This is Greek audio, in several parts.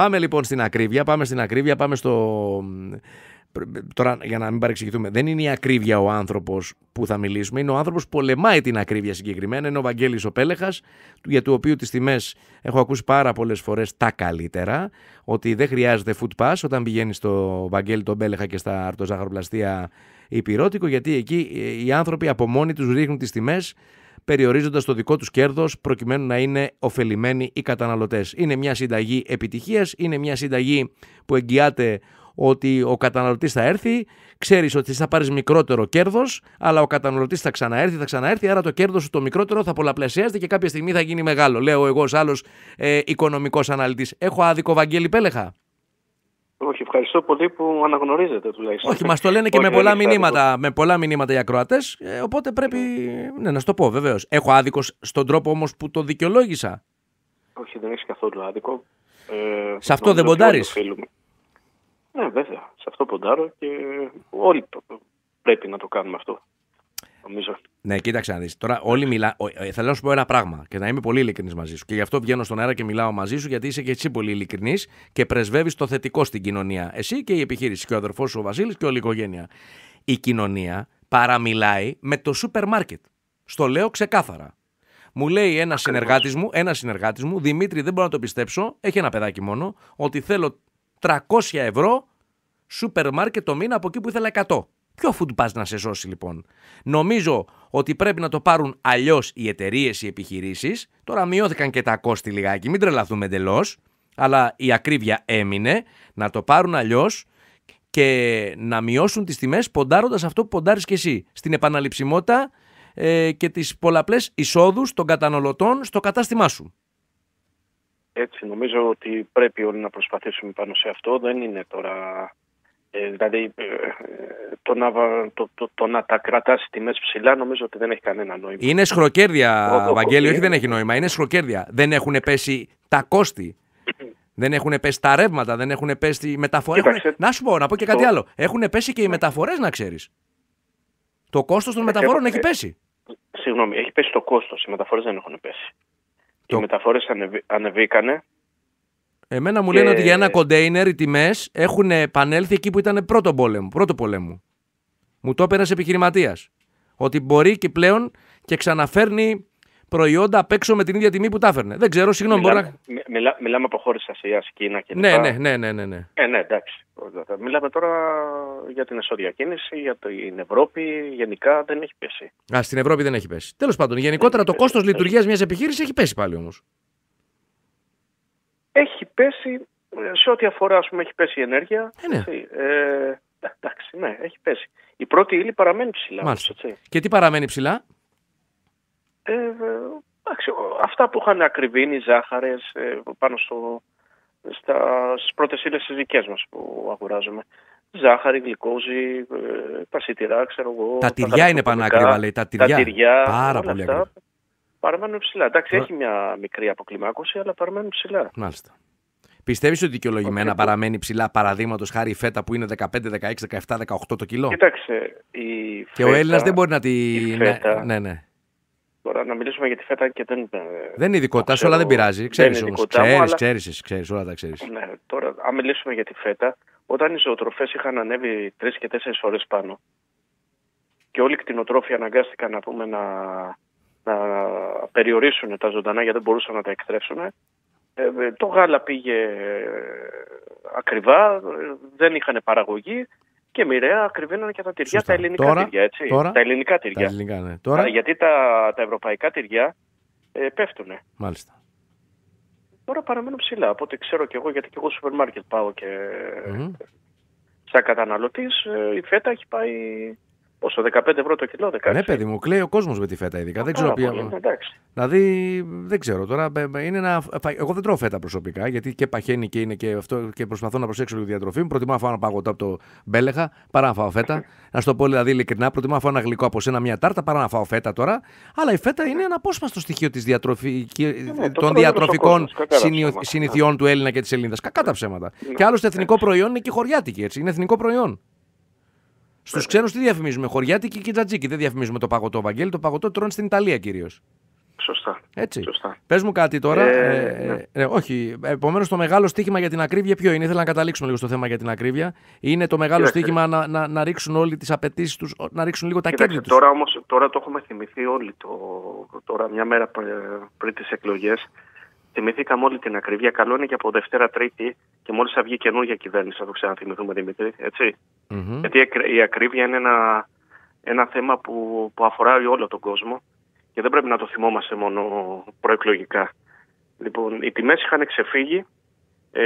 Πάμε λοιπόν στην ακρίβεια, πάμε στην ακρίβεια, πάμε στο. Τώρα, για να μην παρεξηγηθούμε, δεν είναι η ακρίβεια ο άνθρωπος που θα μιλήσουμε, είναι ο άνθρωπος που πολεμάει την ακρίβεια συγκεκριμένα. Είναι ο Βαγγέλης ο Πέλεχας, για του οποίου τις τιμές έχω ακούσει πάρα πολλές φορές τα καλύτερα. Ότι δεν χρειάζεται food pass όταν πηγαίνει στο Βαγγέλη τον Πέλεχα και στα αρτοζαχαροπλαστεία υπηρώτικο, γιατί εκεί ε, οι άνθρωποι από μόνοι τους ρίχνουν τις τιμές περιορίζοντας το δικό τους κέρδος προκειμένου να είναι ωφελημένοι οι καταναλωτές. Είναι μια συνταγή επιτυχίας, είναι μια συνταγή που εγγυάται ότι ο καταναλωτής θα έρθει, ξέρεις ότι θα πάρεις μικρότερο κέρδος, αλλά ο καταναλωτής θα ξαναέρθει, θα ξαναέρθει, άρα το κέρδος σου το μικρότερο θα πολλαπλασιάζεται και κάποια στιγμή θα γίνει μεγάλο. Λέω εγώ ως άλλος ε, οικονομικός αναλυτής. Έχω άδικο, Βαγγέλη Πέλεχα όχι. Ευχαριστώ πολύ που αναγνωρίζετε τουλάχιστον. Όχι, μας το λένε και με, πολλά μηνύματα, με πολλά μηνύματα οι ακροατές. Ε, οπότε πρέπει. Ναι, να σου το πω βεβαίως. Έχω άδικο στον τρόπο όμως που το δικαιολόγησα. Όχι, δεν έχεις καθόλου άδικο. Ε, σε αυτό δεν ποντάρει. Ναι, βέβαια. Σε αυτό ποντάρω και όλοι πρέπει να το κάνουμε αυτό νομίζω. Ναι, κοίταξε να δεις. Τώρα όλοι μιλάνε. Θέλω να σου πω ένα πράγμα και να είμαι πολύ ειλικρινής μαζί σου. Και γι' αυτό βγαίνω στον αέρα και μιλάω μαζί σου, γιατί είσαι και εσύ πολύ ειλικρινής και πρεσβεύεις το θετικό στην κοινωνία. Εσύ και η επιχείρηση, και ο αδερφός σου ο Βασίλης και όλη η οικογένεια. Η κοινωνία παραμιλάει με το σούπερ μάρκετ. Στο λέω ξεκάθαρα. Μου λέει ένας συνεργάτης μου, ένας συνεργάτης μου, Δημήτρη, δεν μπορώ να το πιστέψω, έχει ένα παιδάκι μόνο, ότι θέλω 300 ευρώ σούπερ μάρκετ το μήνα από εκεί που ήθελα 100. Ποιο του pass να σε σώσει λοιπόν. Νομίζω ότι πρέπει να το πάρουν αλλιώς οι εταιρείες, οι επιχειρήσεις. Τώρα μειώθηκαν και τα κόστη λιγάκι, μην τρελαθούμε εντελώς. Αλλά η ακρίβεια έμεινε. Να το πάρουν αλλιώς και να μειώσουν τις τιμές ποντάροντας αυτό που ποντάρεις και εσύ. Στην επαναληψιμότητα ε, και τις πολλαπλές εισόδους των καταναλωτών στο κατάστημά σου. Έτσι, νομίζω ότι πρέπει όλοι να προσπαθήσουμε πάνω σε αυτό. Δεν είναι τώρα ε, δηλαδή ε, ε, το να, το, το, το να τα κρατάς τιμές ψηλά νομίζω ότι δεν έχει κανένα νόημα. Είναι σχροκέρδια, Βαγγέλη, όχι δεν έχει νόημα, είναι σχροκέρδια. Δεν έχουν πέσει τα κόστη, δεν έχουν πέσει τα ρεύματα, δεν έχουν πέσει οι μεταφορές. Να σου πω, να πω και κάτι άλλο. Έχουν πέσει και οι ναι. μεταφορές να ξέρεις. Το κόστος των μεταφορών έχει πέσει. Συγγνώμη, έχει πέσει το κόστος. οι μεταφορές δεν έχουν πέσει. Το... Οι μεταφορές ανεβ... ανεβήκανε Εμένα μου λένε ότι για ένα κοντέινερ οι τιμές έχουν επανέλθει εκεί που ήταν πρώτο πόλεμο. Πρώτο Μου το έπαιρνες επιχειρηματίας. Ότι μπορεί και πλέον και ξαναφέρνει προϊόντα απ' έξω με την ίδια τιμή που τα έφερνε. Δεν ξέρω, συγγνώμη. Μιλάμε, μπορώ να... μιλά, μιλάμε από χώρες Ασίας, Κίνα και ναι, ναι, ναι, ναι, ναι, ναι. Ε, ναι, εντάξει. Μιλάμε τώρα για την εσόδια κίνηση, για την Ευρώπη. Γενικά δεν έχει πέσει. Α, στην Ευρώπη δεν έχει πέσει. Τέλος πάντων, γενικότερα το κόστο λειτουργίας μιας επιχείρησης έχει πέσει πάλι όμως. Έχει πέσει, ε, σε ό,τι αφορά, ας πούμε, έχει πέσει η ενέργεια. Ε, ναι. Ε, εντάξει, ναι, έχει πέσει. Η πρώτη ύλη παραμένει ψηλά. Μάλιστα. Έτσι. Και τι παραμένει ψηλά? Ε, αυτά που είχαν ακριβήνει, ζάχαρες, ε, πάνω στο, στα, στις πρώτες ύλες τις δικές μας που αγοράζουμε. Ζάχαρη, γλυκόζι, ε, σιτηρά ξέρω εγώ. Τα τυριά είναι πανάκριβα, λέει. Τα τυριά. Τα τυριά Πάρα πολύ ακριβά. Παραμένουν ψηλά. Εντάξει, έχει μια μικρή αποκλιμάκωση, αλλά παραμένουν ψηλά. Μάλιστα. Πιστεύεις ότι δικαιολογημένα παραμένει ψηλά, παραδείγματος χάρη η φέτα που είναι 15, 16, 17, 18 το κιλό. Κοιτάξτε. Η φέτα, και ο Έλληνας δεν μπορεί να τη. Ναι, ναι, ναι. Τώρα να μιλήσουμε για τη φέτα και δεν. Ε, δεν είναι ειδικότητα σου, αλλά δεν πειράζει. Ξέρει όμω. Ξέρει, ξέρει, όλα τα ξέρεις. Ναι, τώρα, αν μιλήσουμε για τη φέτα, όταν οι ζωοτροφές είχαν ανέβει τρεις και τέσσερις φορές πάνω και όλοι οι κτηνοτρόφοι αναγκάστηκαν να πούμε να περιορίσουν τα ζωντανά γιατί δεν μπορούσαν να τα εκτρέψουν. Ε, ε, το γάλα πήγε ε, ακριβά, δεν είχαν παραγωγή και μοιραία ακριβήναν και τα τυριά, τα ελληνικά τυριά. Έτσι, τα ελληνικά ναι. τυριά. Γιατί τα, τα ευρωπαϊκά τυριά πέφτουν. Μάλιστα. Τώρα παραμένω ψηλά. Από ό,τι ξέρω και εγώ, γιατί και εγώ σούπερ μάρκετ πάω και σαν καταναλωτής, η φέτα έχει πάει Πόσο, 15 ευρώ το κιλό, 16. Ναι, παιδί μου, κλαίει ο κόσμος με τη φέτα, ειδικά. Α, δεν ξέρω ποια. Δηλαδή, δεν ξέρω τώρα. Είναι ένα... Εγώ δεν τρώω φέτα προσωπικά, γιατί και παχαίνει και είναι και αυτό. Και προσπαθώ να προσέξω λίγο τη διατροφή μου. Προτιμά να φάω ένα παγωτό από το μπέλεχα παρά να φάω φέτα. να σου το πω δηλαδή ειλικρινά, προτίμα να φάω ένα γλυκό από σένα μια τάρτα παρά να φάω φέτα τώρα. Αλλά η φέτα είναι ένα απόσπαστο στοιχείο της διατροφη... ναι, των διατροφικών συνηθιών του Έλληνα και της Ελληνίδας. Κακά τα ψέματα. Ναι. Και άλλωστε εθνικό προϊόν είναι και χωριάτικη, έτσι. Είναι εθνικό προϊόν. Στους ξένους τι διαφημίζουμε, χωριάτικη και τζατζίκη. Δεν διαφημίζουμε το παγωτό, Βαγγέλη. Το παγωτό τρώνε στην Ιταλία κυρίως. Σωστά. Έτσι. Σωστά. Πες μου κάτι τώρα. Ε, ε, ναι. ε, ε όχι. Επομένως, το μεγάλο στίχημα για την ακρίβεια ποιο είναι. Ήθελα να καταλήξουμε λίγο στο θέμα για την ακρίβεια. Είναι το μεγάλο Κοίταξε. στίχημα να, να, να ρίξουν όλοι τις απαιτήσεις τους, να ρίξουν λίγο τα κέρδη τους. Τώρα όμως, το έχουμε θυμηθεί όλοι. Το, τώρα, μια μέρα πριν τις εκλογές, Θυμηθήκαμε όλη την ακρίβεια. Καλό είναι και από Δευτέρα Τρίτη και μόλις θα βγει καινούργια κυβέρνηση, θα το ξαναθυμηθούμε Δημήτρη. Γιατί η ακρίβεια είναι ένα, ένα θέμα που, που αφορά όλο τον κόσμο και δεν πρέπει να το θυμόμαστε μόνο προεκλογικά. Λοιπόν, οι τιμές είχαν ξεφύγει ε,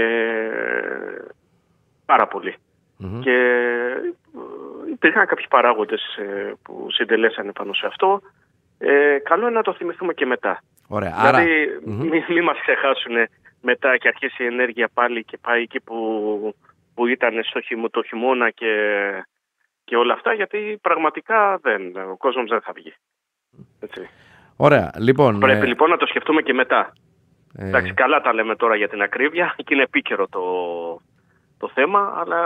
πάρα Και ε, υπήρχαν κάποιοι παράγοντες ε, που συντελέσανε πάνω σε αυτό. Ε, καλό είναι να το θυμηθούμε και μετά. Ωραία. Δηλαδή, μην, μας ξεχάσουν μετά και αρχίσει η ενέργεια πάλι και πάει εκεί που, που ήταν στο το χειμώνα και, και όλα αυτά, γιατί πραγματικά δεν, ο κόσμος δεν θα βγει. Έτσι. Ωραία, λοιπόν... Πρέπει ε- λοιπόν να το σκεφτούμε και μετά. Ε... Εντάξει, καλά τα λέμε τώρα για την ακρίβεια και είναι επίκαιρο το, το θέμα, αλλά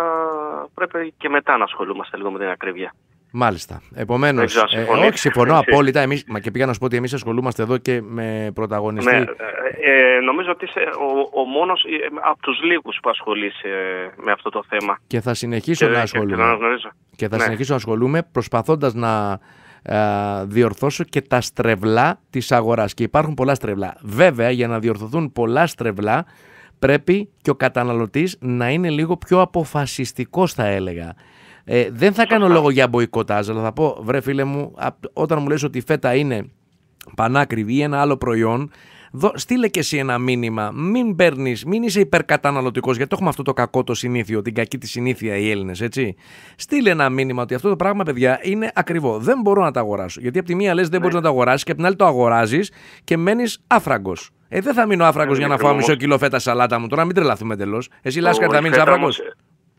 πρέπει και μετά να ασχολούμαστε λίγο με την ακρίβεια. Μάλιστα. Επομένως, ε, όχι, συμφωνώ απόλυτα. Εμείς, μα και πήγα να σου πω ότι εμείς ασχολούμαστε εδώ και με πρωταγωνιστή. Ναι, ε, ε, ε, νομίζω ότι είσαι ο, ο μόνος από τους λίγους που ασχολείσαι με αυτό το θέμα. Και θα συνεχίσω να ασχολούμαι. Και, θα ναι. συνεχίσω να ασχολούμαι προσπαθώντας να διορθώσω και τα στρεβλά της αγοράς. Και υπάρχουν πολλά στρεβλά. Βέβαια, για να διορθωθούν πολλά στρεβλά, πρέπει και ο καταναλωτής να είναι λίγο πιο αποφασιστικός, θα έλεγα. Ε, δεν θα κάνω λόγο για μποϊκοτάζ, αλλά θα πω, βρε φίλε μου, όταν μου λες ότι η φέτα είναι πανάκριβη ή ένα άλλο προϊόν, δω, στείλε και εσύ ένα μήνυμα. Μην παίρνεις, μην είσαι υπερκαταναλωτικός, γιατί έχουμε αυτό το κακό το συνήθειο, την κακή τη συνήθεια οι Έλληνες, έτσι. Στείλε ένα μήνυμα ότι αυτό το πράγμα, παιδιά, είναι ακριβό. Δεν μπορώ να το αγοράσω. Γιατί από τη μία λες δεν ναι. μπορείς να το αγοράσεις και από την άλλη το αγοράζεις και μένεις άφραγκος. Ε, δεν θα μείνω άφραγκος ε, για να φάω μισό κιλό φέτα σαλάτα μου. Τώρα μην τρελαθούμε εντελώς. Εσύ, Λάσκα, θα μείνει άφραγκο.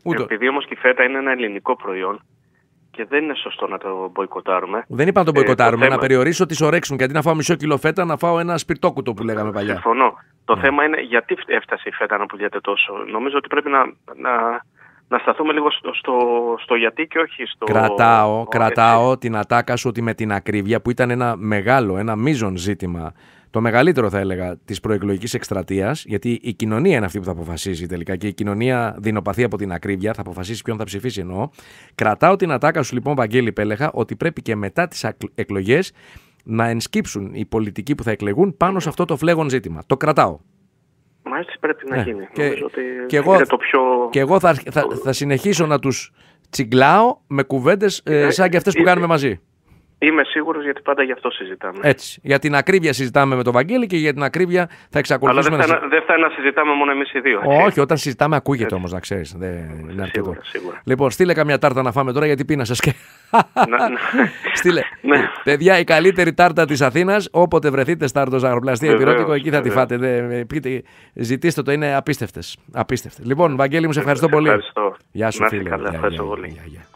Επειδή όμως η φέτα είναι ένα ελληνικό προϊόν και δεν είναι σωστό να το μποϊκοτάρουμε. Δεν είπα να το ε, μποϊκοτάρουμε, να θέμα... περιορίσω τι ορέξουν. Γιατί να φάω μισό κιλό φέτα, να φάω ένα σπιρτόκουτο που λέγαμε παλιά. Συμφωνώ. Το ναι. θέμα είναι γιατί έφτασε η φέτα να πουλιάται τόσο. Νομίζω ότι πρέπει να, να, να σταθούμε λίγο στο, στο, γιατί και όχι στο. Κρατάω, ε, κρατάω την ατάκα σου ότι με την ακρίβεια που ήταν ένα μεγάλο, ένα μείζον ζήτημα το μεγαλύτερο, θα έλεγα, της προεκλογικής εκστρατείας, γιατί η κοινωνία είναι αυτή που θα αποφασίζει τελικά και η κοινωνία δεινοπαθεί από την ακρίβεια, θα αποφασίσει ποιον θα ψηφίσει εννοώ. Κρατάω την ατάκα σου λοιπόν, Βαγγέλη Πέλεχα, ότι πρέπει και μετά τις εκλογές να ενσκύψουν οι πολιτικοί που θα εκλεγούν πάνω σε αυτό το φλέγον ζήτημα. Το κρατάω. Μάλιστα πρέπει να ναι, γίνει. Και, ότι και εγώ, το πιο... και εγώ θα, θα, θα συνεχίσω να τους τσιγκλάω με κουβέντες ε, ε σαν και αυτές που ε, κάνουμε μαζί. Είμαι σίγουρος γιατί πάντα γι' αυτό συζητάμε. Έτσι. Για την ακρίβεια συζητάμε με τον Βαγγέλη και για την ακρίβεια θα εξακολουθήσουμε. Αλλά δεν φτάνει να... Δεν να συζητάμε μόνο εμείς οι δύο. Έτσι. Όχι, όταν συζητάμε ακούγεται όμως, να ξέρεις. Δεν... Είναι αρκετό. Σίγουρα. Λοιπόν, στείλε καμιά τάρτα να φάμε τώρα γιατί πείνα και. στείλε. Ναι. Παιδιά, η καλύτερη τάρτα της Αθήνας. Όποτε βρεθείτε στάρτο αγροπλαστία επιρώτικο, εκεί θα τη φάτε. ζητήστε το, είναι απίστευτες. Λοιπόν, Βαγγέλη μου, σε ευχαριστώ πολύ. Ευχαριστώ. Γεια σου, φίλε. ευχαριστώ πολύ.